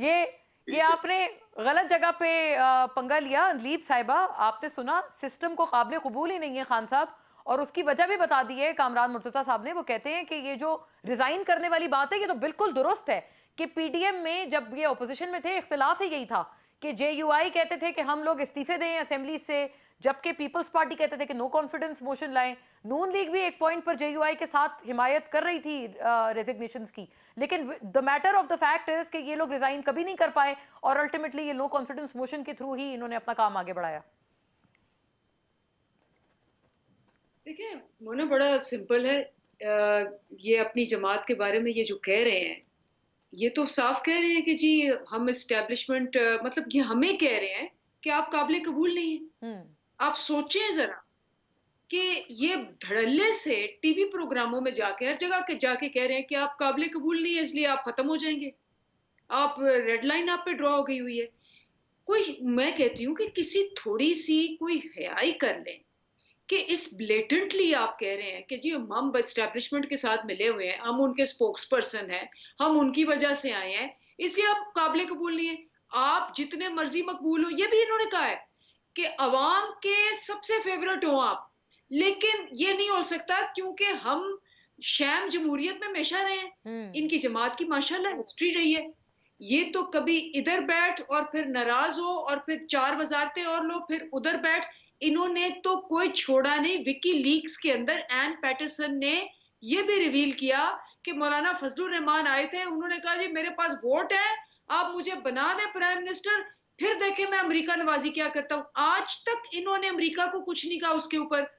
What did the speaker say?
ये ये आपने गलत जगह पे पंगा लिया लीप साहिबा आपने सुना सिस्टम को काबिल कबूल ही नहीं है खान साहब और उसकी वजह भी बता दी है कामरान मुर्तजा साहब ने वो कहते हैं कि ये जो रिज़ाइन करने वाली बात है ये तो बिल्कुल दुरुस्त है कि पीडीएम में जब ये अपोजिशन में थे इख्तलाफ ही यही था कि जे कहते थे कि हम लोग इस्तीफे दें असेंबली से जबकि पीपल्स पार्टी कहते थे कि नो कॉन्फिडेंस मोशन लाएं नून लीग भी एक पॉइंट पर जेयूआई के साथ हिमायत कर रही थी रेजिग्नेशन की लेकिन the matter of the fact is कि ये लोग रिजाइन कभी नहीं कर पाए और अल्टीमेटली ये नो कॉन्फिडेंस मोशन के थ्रू ही इन्होंने अपना काम आगे बढ़ाया देखिए मोना बड़ा सिंपल है ये अपनी जमात के बारे में ये जो कह रहे हैं ये तो साफ कह रहे हैं कि जी हम इस्टेब्लिशमेंट मतलब ये हमें कह रहे हैं कि आप काबिल कबूल नहीं है हम्म। आप सोचें जरा कि ये धड़ल्ले से टीवी प्रोग्रामों में जाके हर जगह के जाके कह रहे हैं कि आप काबिल कबूल नहीं है इसलिए आप खत्म हो जाएंगे आप रेड लाइन आप पे ड्रॉ हो गई हुई है कोई मैं कहती हूँ कि किसी थोड़ी सी कोई हयाई कर लें कि इस ब्लेटेंटली आप कह रहे हैं कि जी हम एस्टेब्लिशमेंट के साथ मिले हुए हैं हम उनके स्पोक्स पर्सन हैं हम उनकी वजह से आए हैं इसलिए आप काबिल कबूल नहीं है आप जितने मर्जी मकबूल हो ये भी इन्होंने कहा है कि अवाम के सबसे फेवरेट हो आप लेकिन ये नहीं हो सकता क्योंकि हम शैम जमहूरियत में हमेशा रहे हैं हम्म। इनकी जमात की माशाल्लाह हिस्ट्री रही है ये तो कभी इधर बैठ और फिर नाराज हो और फिर चार वजारते और लो फिर उधर बैठ इन्होंने तो कोई छोड़ा नहीं विकी लीक्स के अंदर एन पैटरसन ने ये भी रिवील किया कि मौलाना फजलुर रहमान आए थे उन्होंने कहा जी मेरे पास वोट है आप मुझे बना दें प्राइम मिनिस्टर फिर देखे मैं अमेरिका नवाजी क्या करता हूं आज तक इन्होंने अमेरिका को कुछ नहीं कहा उसके ऊपर